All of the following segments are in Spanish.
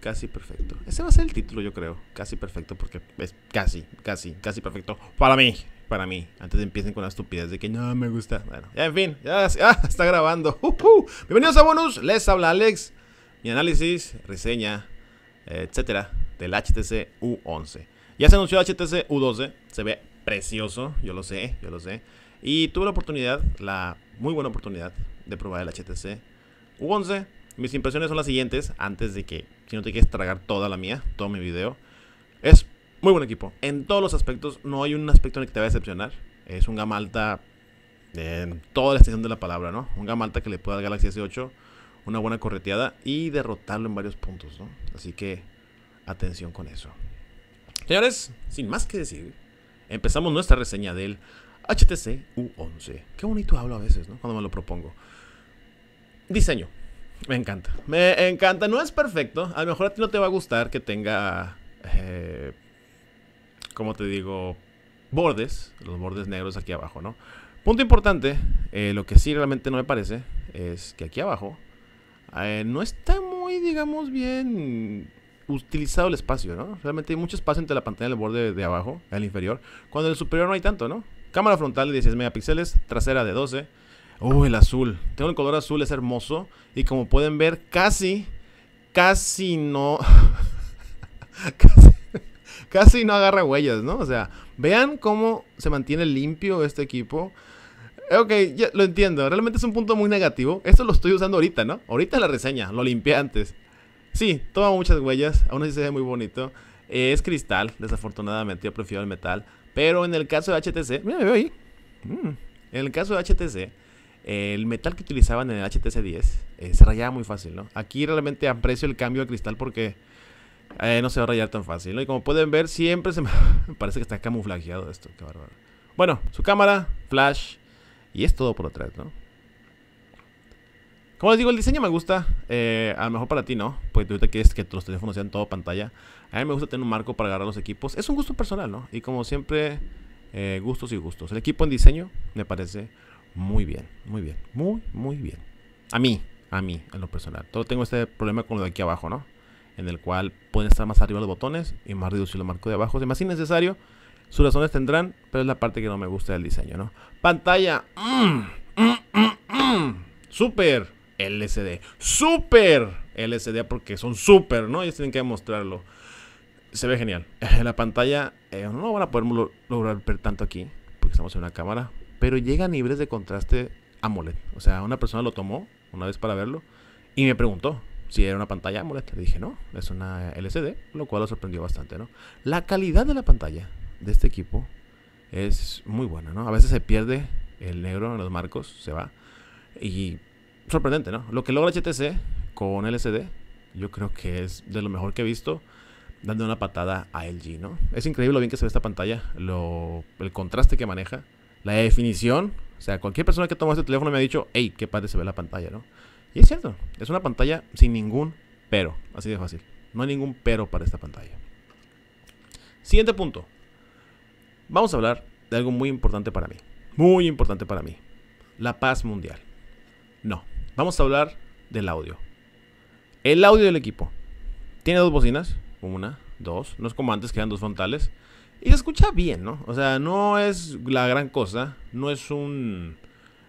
Casi perfecto. Ese va a ser el título, yo creo. Casi perfecto, porque es casi, casi, casi perfecto. Para mí, para mí. Antes de empiecen con la estupidez de que no me gusta. Bueno, en fin, ya, está grabando. Uh, uh. Bienvenidos a Bonus. Les habla Alex. Mi análisis, reseña, etcétera, del HTC U11. Ya se anunció el HTC U12. Se ve precioso. Yo lo sé, yo lo sé. Y tuve la oportunidad, la muy buena oportunidad, de probar el HTC U11 mis impresiones son las siguientes, antes de que, si no te quieres tragar toda la mía, todo mi video. Es muy buen equipo. En todos los aspectos, no hay un aspecto en el que te va a decepcionar. Es un gama alta en toda la extensión de la palabra, ¿no? Un gama alta que le pueda dar Galaxy S8 una buena correteada y derrotarlo en varios puntos, ¿no? Así que atención con eso. Señores, sin más que decir, empezamos nuestra reseña del HTC U11. Qué bonito hablo a veces, ¿no? Cuando me lo propongo. Diseño. Me encanta. Me encanta. No es perfecto. A lo mejor a ti no te va a gustar que tenga. Eh, como te digo? Bordes. Los bordes negros aquí abajo, ¿no? Punto importante. Eh, lo que sí realmente no me parece. Es que aquí abajo. Eh, no está muy, digamos, bien utilizado el espacio, ¿no? Realmente hay mucho espacio entre la pantalla y el borde de abajo, el inferior. Cuando el superior no hay tanto, ¿no? Cámara frontal de 16 megapíxeles, trasera de 12. Oh, el azul. Tengo el color azul, es hermoso. Y como pueden ver, casi, casi no... casi, no agarra huellas, ¿no? O sea, vean cómo se mantiene limpio este equipo. Eh, ok, ya lo entiendo. Realmente es un punto muy negativo. Esto lo estoy usando ahorita, ¿no? Ahorita la reseña, lo limpié antes. Sí, toma muchas huellas, aún así se ve muy bonito. es cristal, desafortunadamente, yo prefiero el metal. Pero en el caso de HTC, mira, me veo ahí. Mm. En el caso de HTC, el metal que utilizaban en el HTC10 eh, se rayaba muy fácil, ¿no? Aquí realmente aprecio el cambio de cristal porque eh, no se va a rayar tan fácil, ¿no? Y como pueden ver, siempre se me parece que está camuflajeado esto, qué bárbaro. Bueno, su cámara, flash y es todo por atrás, ¿no? Como les digo, el diseño me gusta. Eh, a lo mejor para ti no, porque tú te quieres que los teléfonos sean todo pantalla. A mí me gusta tener un marco para agarrar los equipos. Es un gusto personal, ¿no? Y como siempre, gustos y gustos. El equipo en diseño me parece muy bien, muy bien, muy, muy bien. A mí, a mí, en lo personal. Todo tengo este problema con lo de aquí abajo, ¿no? En el cual pueden estar más arriba los botones y más reducido lo marco de abajo. Es más innecesario. Sus razones tendrán, pero es la parte que no me gusta del diseño, ¿no? Pantalla. Mm, mm, mm, super LCD. Super LCD porque son super, ¿no? Ellos tienen que demostrarlo. Se ve genial. La pantalla, eh, no van a poder lograr ver tanto aquí, porque estamos en una cámara pero llegan niveles de contraste AMOLED. O sea, una persona lo tomó una vez para verlo y me preguntó si era una pantalla AMOLED. Le dije, no, es una LCD, lo cual lo sorprendió bastante, ¿no? La calidad de la pantalla de este equipo es muy buena, ¿no? A veces se pierde el negro en los marcos, se va. Y sorprendente, ¿no? Lo que logra HTC con LCD, yo creo que es de lo mejor que he visto dando una patada a LG, ¿no? Es increíble lo bien que se ve esta pantalla, el contraste que maneja la definición. O sea, cualquier persona que toma este teléfono me ha dicho, hey, qué padre se ve la pantalla, ¿no? Y es cierto, es una pantalla sin ningún pero, así de fácil. No hay ningún pero para esta pantalla. Siguiente punto. Vamos a hablar de algo muy importante para mí. Muy importante para mí. La paz mundial. No, vamos a hablar del audio. El audio del equipo. Tiene dos bocinas. Una, dos. No es como antes que dos frontales. Y se escucha bien, ¿no? O sea, no es la gran cosa. No es un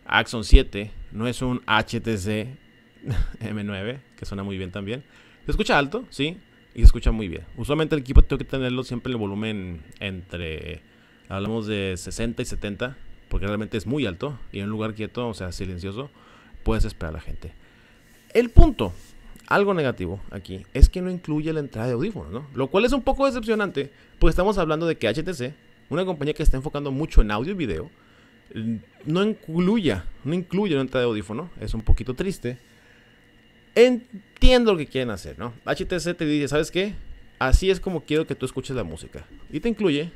Axon 7. No es un HTC M9, que suena muy bien también. Se escucha alto, sí. Y se escucha muy bien. Usualmente el equipo tengo que tenerlo siempre en el volumen entre. Hablamos de 60 y 70. Porque realmente es muy alto. Y en un lugar quieto, o sea, silencioso, puedes esperar a la gente. El punto algo negativo aquí es que no incluye la entrada de audífonos, ¿no? Lo cual es un poco decepcionante, pues estamos hablando de que HTC, una compañía que está enfocando mucho en audio y video, no incluya, no incluye la entrada de audífono, es un poquito triste. Entiendo lo que quieren hacer, ¿no? HTC te dice, ¿sabes qué? Así es como quiero que tú escuches la música. Y te incluye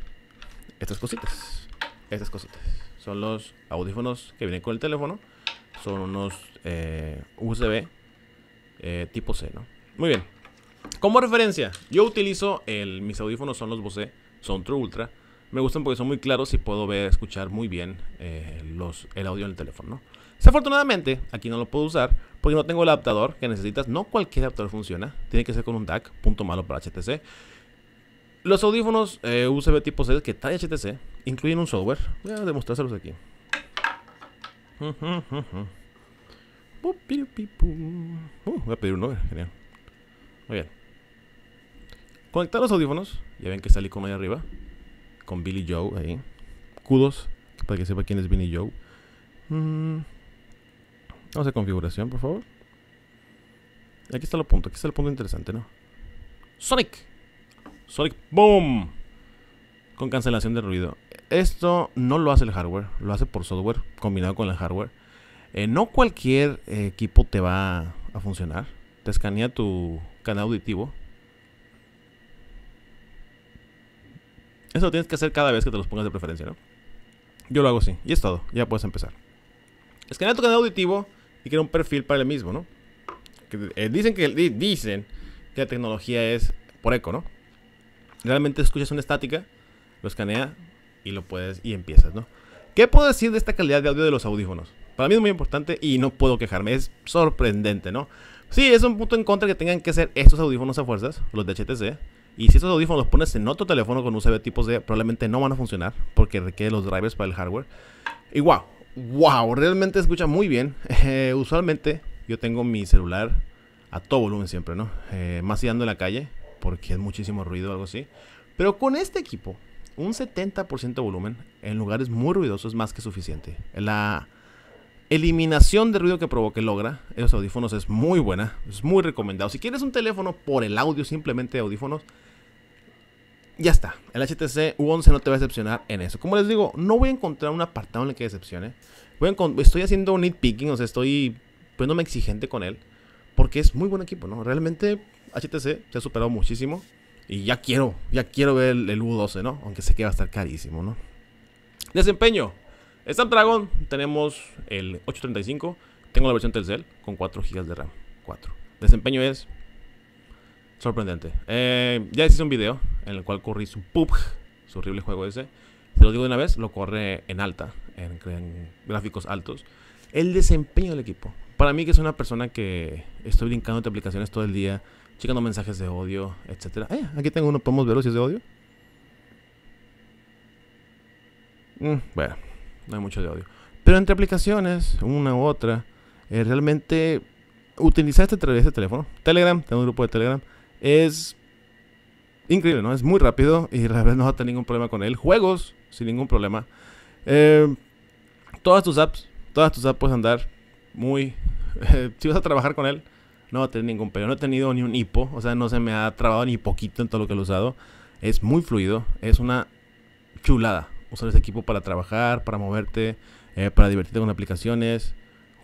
estas cositas. Estas cositas. Son los audífonos que vienen con el teléfono. Son unos eh, USB eh, tipo C, ¿no? Muy bien. Como referencia, yo utilizo el, mis audífonos son los Bose, son True Ultra. Me gustan porque son muy claros y puedo ver, escuchar muy bien eh, los, el audio en el teléfono. ¿no? Desafortunadamente, aquí no lo puedo usar porque no tengo el adaptador que necesitas. No cualquier adaptador funciona, tiene que ser con un DAC, punto malo para HTC. Los audífonos eh, USB tipo C que trae HTC incluyen un software. Voy a demostrárselos aquí. Uh, voy a pedir un Uber, genial. Muy bien. Conectar los audífonos. Ya ven que está el icono ahí arriba. Con Billy Joe ahí. Kudos, para que sepa quién es Billy Joe. Mm. Vamos a configuración, por favor. Aquí está el punto, aquí está el punto interesante, ¿no? Sonic. Sonic Boom. Con cancelación de ruido. Esto no lo hace el hardware, lo hace por software combinado con el hardware. Eh, no cualquier eh, equipo te va a funcionar. Te escanea tu canal auditivo. Eso lo tienes que hacer cada vez que te los pongas de preferencia, ¿no? Yo lo hago así. Y es todo. Ya puedes empezar. Escanea tu canal auditivo y crea un perfil para el mismo, ¿no? Eh, dicen, que, dicen que la tecnología es por eco, ¿no? Realmente escuchas una estática, lo escanea y lo puedes y empiezas, ¿no? ¿Qué puedo decir de esta calidad de audio de los audífonos? Para mí es muy importante y no puedo quejarme. Es sorprendente, ¿no? Sí, es un punto en contra que tengan que ser estos audífonos a fuerzas, los de HTC. Y si estos audífonos los pones en otro teléfono con USB tipo C, probablemente no van a funcionar porque requiere los drivers para el hardware. Y wow, wow, realmente escucha muy bien. Eh, usualmente yo tengo mi celular a todo volumen siempre, ¿no? Eh, más si ando en la calle porque es muchísimo ruido o algo así. Pero con este equipo, un 70% de volumen en lugares muy ruidosos es más que suficiente. La Eliminación de ruido que provoque logra. Esos audífonos es muy buena. Es muy recomendado. Si quieres un teléfono por el audio, simplemente audífonos. Ya está. El HTC U11 no te va a decepcionar en eso. Como les digo, no voy a encontrar un apartado en el que decepcione. estoy haciendo un nitpicking, o sea, estoy poniéndome exigente con él. Porque es muy buen equipo, ¿no? Realmente HTC se ha superado muchísimo. Y ya quiero, ya quiero ver el, el U12, ¿no? Aunque sé que va a estar carísimo, ¿no? Desempeño. Snapdragon tenemos el 835. Tengo la versión Telcel con 4 GB de RAM. 4. Desempeño es sorprendente. Eh, ya hice un video en el cual corrí su PUBG, su horrible juego ese. Se lo digo de una vez, lo corre en alta, en, gráficos altos. El desempeño del equipo. Para mí que es una persona que estoy brincando de aplicaciones todo el día, checando mensajes de odio, etc. Eh, aquí tengo uno, podemos verlo de odio. Mm, bueno no hay mucho de audio. Pero entre aplicaciones, una u otra, eh, realmente utilizar este, este, teléfono, Telegram, tengo un grupo de Telegram, es increíble, ¿no? Es muy rápido y no va a tener ningún problema con él. Juegos, sin ningún problema. Eh, todas tus apps, todas tus apps puedes andar muy... Eh, si vas a trabajar con él, no va a tener ningún problema. No he tenido ni un hipo, o sea, no se me ha trabado ni poquito en todo lo que he usado. Es muy fluido, es una chulada usar este equipo para trabajar, para moverte, eh, para divertirte con aplicaciones,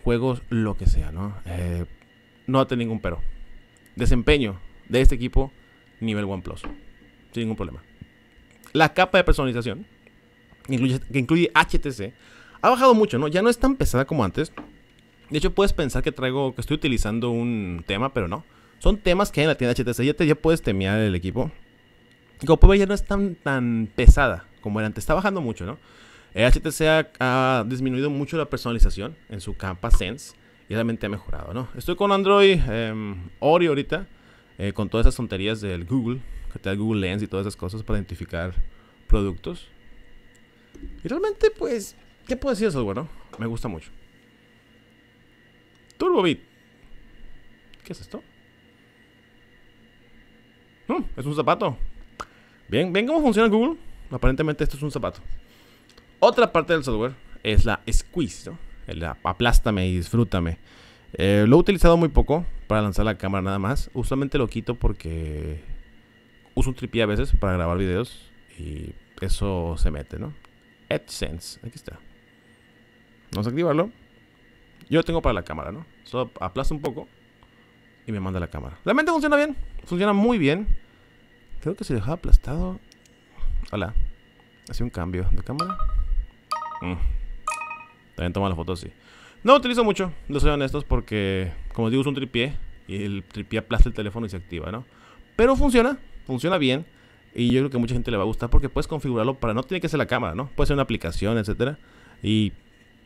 juegos, lo que sea, ¿no? Eh, no hace ningún pero. Desempeño de este equipo, nivel OnePlus. Sin ningún problema. La capa de personalización, que incluye, HTC, ha bajado mucho, ¿no? Ya no es tan pesada como antes. De hecho, puedes pensar que traigo, que estoy utilizando un tema, pero no. Son temas que hay en la tienda HTC. Ya, puedes temear el equipo. como puedes ver, ya no es tan, tan pesada como era antes. Está bajando mucho, ¿no? HTC ha, ha, disminuido mucho la personalización en su capa Sense y realmente ha mejorado, ¿no? Estoy con Android em, Ori ahorita, eh, con todas esas tonterías del Google, que te da Google Lens y todas esas cosas para identificar productos. Y realmente, pues, ¿qué puedo decir de bueno? Me gusta mucho. Turbo Beat ¿Qué es esto? Mm, es un zapato. Bien, ¿ven cómo funciona Google? Aparentemente esto es un zapato. Otra parte del software es la squeeze, ¿no? El aplástame y disfrútame. Eh, lo he utilizado muy poco para lanzar la cámara nada más. Usualmente lo quito porque uso un tripié a veces para grabar videos y eso se mete, ¿no? AdSense, aquí está. Vamos a activarlo. Yo lo tengo para la cámara, ¿no? Solo aplasto un poco y me manda la cámara. Realmente funciona bien, funciona muy bien. Creo que se dejaba aplastado. Hola. Hace un cambio de cámara. Mm. También toma las fotos así. No utilizo mucho, no soy honestos, porque como digo, es un tripié y el tripié aplasta el teléfono y se activa, ¿no? Pero funciona, funciona bien. Y yo creo que mucha gente le va a gustar porque puedes configurarlo para. No tiene que ser la cámara, ¿no? Puede ser una aplicación, etcétera. Y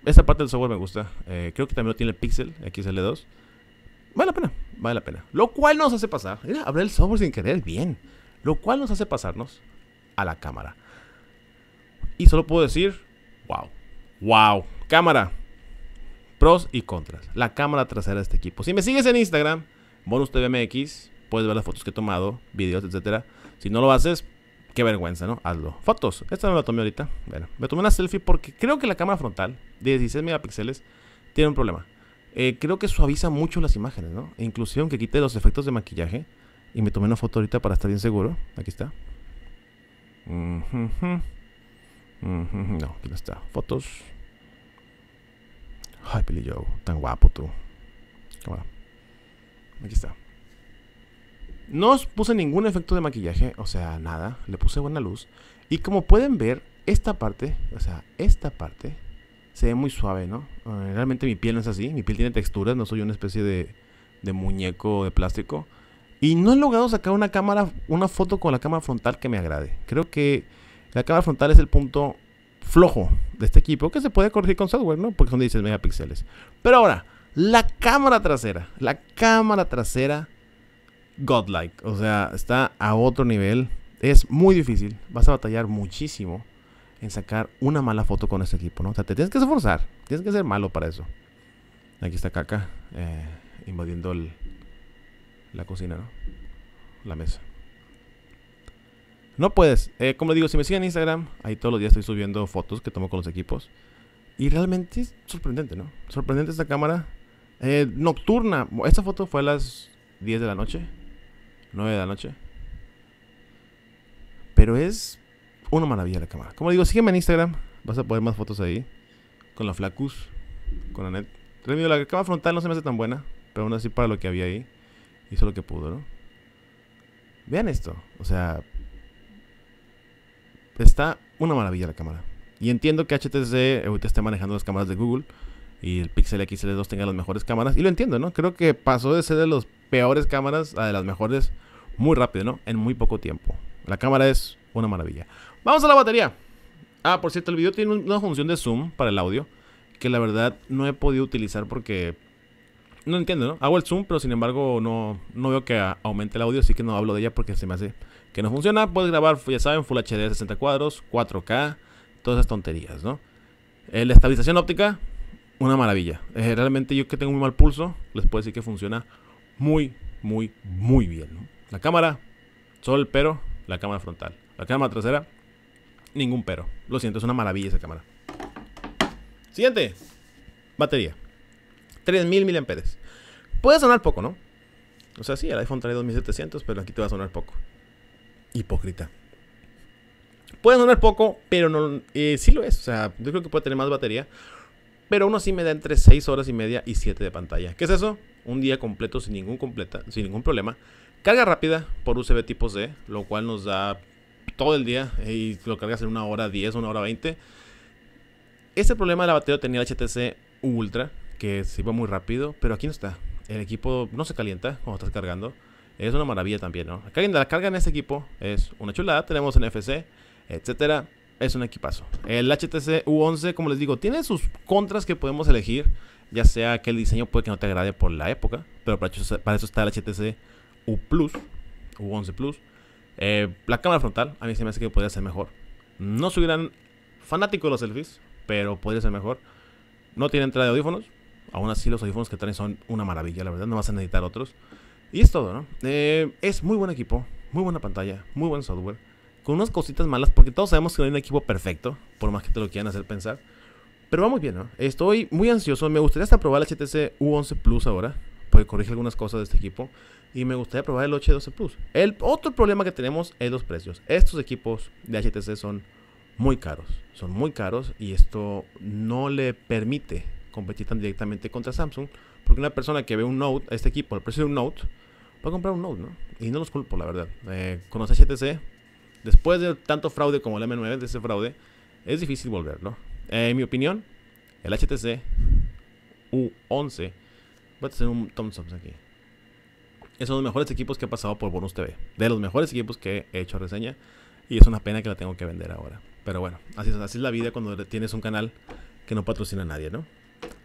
esa parte del software me gusta. Eh, creo que también lo tiene el Pixel XL2. Vale la pena, vale la pena. Lo cual nos hace pasar. Mira, el software sin querer bien. Lo cual nos hace pasarnos a la cámara. Y solo puedo decir, wow, wow. Cámara, pros y contras. La cámara trasera de este equipo. Si me sigues en Instagram, Bonus TVMX, puedes ver las fotos que he tomado, videos, etc Si no lo haces, qué vergüenza, ¿no? Hazlo. Fotos. Esta no la tomé ahorita. Bueno, me tomé una selfie porque creo que la cámara frontal de 16 megapíxeles tiene un problema. Eh, creo que suaviza mucho las imágenes, ¿no? incluso e inclusive aunque quite los efectos de maquillaje. Y me tomé una foto ahorita para estar bien seguro. Aquí está. Mm no, aquí no está. Fotos. Ay, pili tan guapo tú. aquí está. No puse ningún efecto de maquillaje, o sea, nada. Le puse buena luz. Y como pueden ver, esta parte, o sea, esta parte, se ve muy suave, ¿no? Eh, realmente mi piel no es así. Mi piel tiene texturas, no soy una especie de, de muñeco de plástico. Y no he logrado sacar una cámara, una foto con la cámara frontal que me agrade. Creo que la cámara frontal es el punto flojo de este equipo que se puede corregir con software, ¿no? Porque son 16 megapíxeles. Pero ahora, la cámara trasera. La cámara trasera godlike. O sea, está a otro nivel. Es muy difícil. Vas a batallar muchísimo en sacar una mala foto con este equipo, ¿no? O sea, te tienes que esforzar. Tienes que ser malo para eso. Aquí está Caca eh, invadiendo la cocina, ¿no? La mesa. No puedes. Eh, como digo, si me siguen en Instagram, ahí todos los días estoy subiendo fotos que tomo con los equipos. Y realmente es sorprendente, ¿no? Sorprendente esta cámara. Eh, nocturna. Esta foto fue a las 10 de la noche. 9 de la noche. Pero es una maravilla la cámara. Como digo, sígueme en Instagram. Vas a poder más fotos ahí. Con la Flacus. Con la net. La cámara frontal no se me hace tan buena. Pero aún así para lo que había ahí. Hizo lo que pudo, ¿no? Vean esto. O sea, Está una maravilla la cámara. Y entiendo que HTC ahorita esté manejando las cámaras de Google y el Pixel XL2 tenga las mejores cámaras. Y lo entiendo, ¿no? Creo que pasó de ser de las peores cámaras a de las mejores muy rápido, ¿no? En muy poco tiempo. La cámara es una maravilla. Vamos a la batería. Ah, por cierto, el video tiene una función de zoom para el audio que la verdad no he podido utilizar porque no entiendo, ¿no? Hago el zoom, pero sin embargo no, veo que aumente el audio, así que no hablo de ella porque se me hace que no funciona. Puedes grabar, ya saben, Full HD 60 cuadros, 4K, todas esas tonterías, ¿no? Eh, la estabilización óptica, una maravilla. Eh, realmente yo que tengo muy mal pulso, les puedo decir que funciona muy, muy, muy bien, La cámara, solo el pero, la cámara frontal. La cámara trasera, ningún pero. Lo siento, es una maravilla esa cámara. Siguiente, batería. 3000 miliamperes. Puede sonar poco, ¿no? O sea, sí, el iPhone trae 2700, pero aquí te va a sonar poco. Hipócrita. Puede sonar poco, pero no, eh, sí lo es. O sea, yo creo que puede tener más batería. Pero uno sí me da entre 6 horas y media y 7 de pantalla. ¿Qué es eso? Un día completo sin ningún, sin ningún problema. Carga rápida por USB tipo C, lo cual nos da todo el día eh, y lo cargas en una hora 10, una hora 20. ese problema de la batería tenía el HTC Ultra, que se iba muy rápido, pero aquí no está. El equipo no se calienta cuando estás cargando. Es una maravilla también, ¿no? La carga en este equipo es una chulada. Tenemos NFC, etcétera. Es un equipazo. El HTC U11, como les digo, tiene sus contras que podemos elegir. Ya sea que el diseño puede que no te agrade por la época, pero para, eso está el HTC U Plus, U11 Plus. Eh, la cámara frontal, a mí se me hace que podría ser mejor. No soy gran fanático de los selfies, pero podría ser mejor. No tiene entrada de audífonos, Aún así, los audífonos que traen son una maravilla, la verdad, no vas a necesitar otros. Y es todo, ¿no? Eh, es muy buen equipo, muy buena pantalla, muy buen software. Con unas cositas malas, porque todos sabemos que no hay un equipo perfecto, por más que te lo quieran hacer pensar. Pero va muy bien, ¿no? Estoy muy ansioso. Me gustaría hasta probar el HTC U11 Plus ahora, porque corrige algunas cosas de este equipo. Y me gustaría probar el H12 Plus. El otro problema que tenemos es los precios. Estos equipos de HTC son muy caros. Son muy caros y esto no le permite competir directamente contra Samsung, porque una persona que ve un Note, este equipo, El precio de un Note, va a comprar un Note, ¿no? Y no los culpo, la verdad. Eh, con los HTC, después de tanto fraude como el M9, de ese fraude, es difícil volver, ¿no? Eh, en mi opinión, el HTC U11 va a un thumbs aquí. Es uno de los mejores equipos que ha pasado por Bonus TV. De los mejores equipos que he hecho reseña. Y es una pena que la tengo que vender ahora. Pero bueno, así es, así es la vida cuando tienes un canal que no patrocina a nadie, ¿no?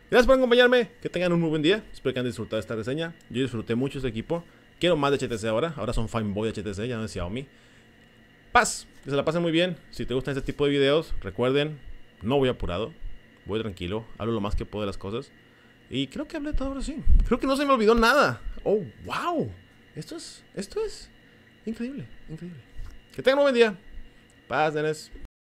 Gracias por acompañarme, que tengan un muy buen día, espero que han disfrutado esta reseña. Yo disfruté mucho este equipo, quiero más de HTC ahora, ahora son de HTC, ya no es Xiaomi. Paz, que se la pasen muy bien, si te gustan este tipo de videos, recuerden, no voy apurado, voy tranquilo, hablo lo más que puedo de las cosas. Y creo que hablé todo ahora sí, creo que no se me olvidó nada. Oh, wow, esto es, esto es increíble, increíble. Que tengan un buen día, paz, denes